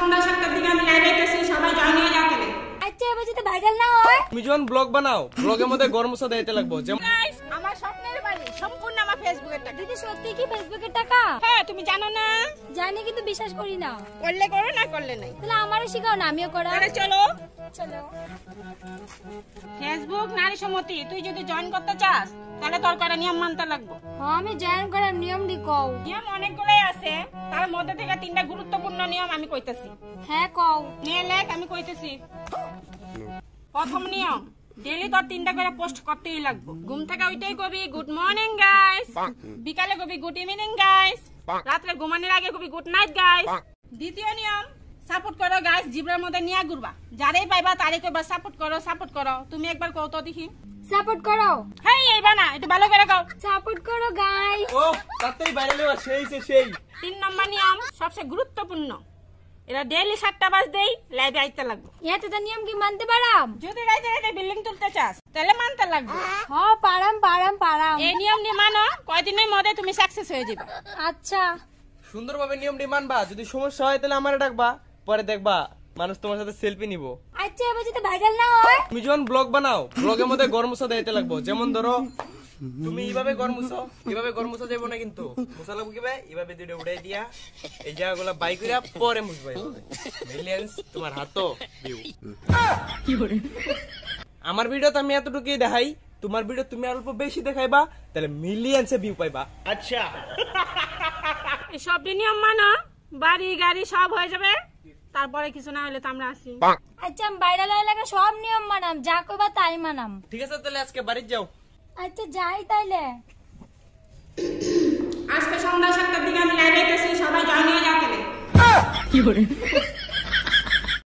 সন্ধ্যা সাতটার দিকে আমি লাইভে গেছি সবাই জয়েন হয়ে যাও কেন আচ্ছা এবার যদি ভাইরাল না হয় তুমি যখন ব্লগ বানাও ব্লগের মধ্যে গরম মশলা দিতে লাগবো যেমন আমার স্বপ্নের বাড়ি সম্পূর্ণ আমার ফেসবুকের টাকা দিদি সত্যি কি ফেসবুকের টাকা হ্যাঁ তুমি জানো না জানি কিন্তু বিশ্বাস করি না করলে করো না করলে নাই তাহলে আমারও শেখাও না আমিও করা আরে চলো চলো ফেসবুক নারী সমতি তুই যদি জয়েন করতে চাস তাহলে তোর কটা নিয়ম মানতে লাগবো হ্যাঁ, আমি জয়েন করার নিয়ম দি কও নিয়ম অনেকগুলাই আছে তার মধ্যে থেকে তিনটা গুরুত্বপূর্ণ নিয়ম আমি কইতাছি হ্যাঁ কও নিয়ে লেখ আমি কইতেছি প্রথম নিয়ম ডেলি তোর তিনটা করে পোস্ট করতেই লাগবো ঘুম থেকে ওইটাই কবি গুড মর্নিং গাইস বিকালে কবি গুড ইভিনিং গাইস রাত্রে ঘুমানোর আগে কবি গুড নাইট গাইস দ্বিতীয় নিয়ম সাপোর্ট করো গাইস জীবনের মধ্যে নিয়ে ঘুরবা যারাই পাইবা তারে কইবা সাপোর্ট করো সাপোর্ট করো তুমি একবার কত দেখি সাপোর্ট করো হেই এই বানা একটু ভালো করে গাও সাপোর্ট করো গাইস ও তাতেই ভাইরাল হওয়া সেই সে সেই তিন নম্বর নিয়ম সবচেয়ে গুরুত্বপূর্ণ এরা ডেইলি সাতটা বাজ দেই লাইভে আইতে লাগবো ইয়াতে তো নিয়ম কি মানতে পারাম যদি রাইতে রাইতে বিল্ডিং তুলতে চাস তাহলে মানতে লাগবো হ পারাম পারাম পারাম এই নিয়ম নি মানো কয়দিনের মধ্যে তুমি সাকসেস হয়ে যাবে আচ্ছা সুন্দরভাবে নিয়মটি মানবা যদি সমস্যা হয় তাহলে আমারে ডাকবা পরে দেখবা মানুষ তোমার সাথে সেলফি নিবো আচ্ছা এবার যদি ভাইরাল না হয় তুমি যখন ব্লগ বানাও ব্লগের মধ্যে গরম মশলা দিতে লাগবো যেমন ধরো তুমি এইভাবে গরম এইভাবে গরম না কিন্তু এইভাবে উড়াই দিয়া এই জায়গাগুলো বাই পরে তোমার কি করে আমার ভিডিও তো আমি এতটুকুই দেখাই তোমার ভিডিও তুমি অল্প বেশি দেখাইবা তাহলে মিলিয়নসে ভিউ পাইবা আচ্ছা এসব দিনে আম্মা বাড়ি গাড়ি সব হয়ে যাবে তারপরে কিছু না হলে তো আমরা আসি আচ্ছা আমি বাইরে লাগে সব নিয়ম মানাম যা কইবা তাই মানাম ঠিক আছে তাহলে আজকে বাড়ি যাও আচ্ছা যাই তাইলে আজকে সন্ধ্যা সাতটার দিকে আমি লাইভ সবাই জয়েন হয়ে যাবে কি করে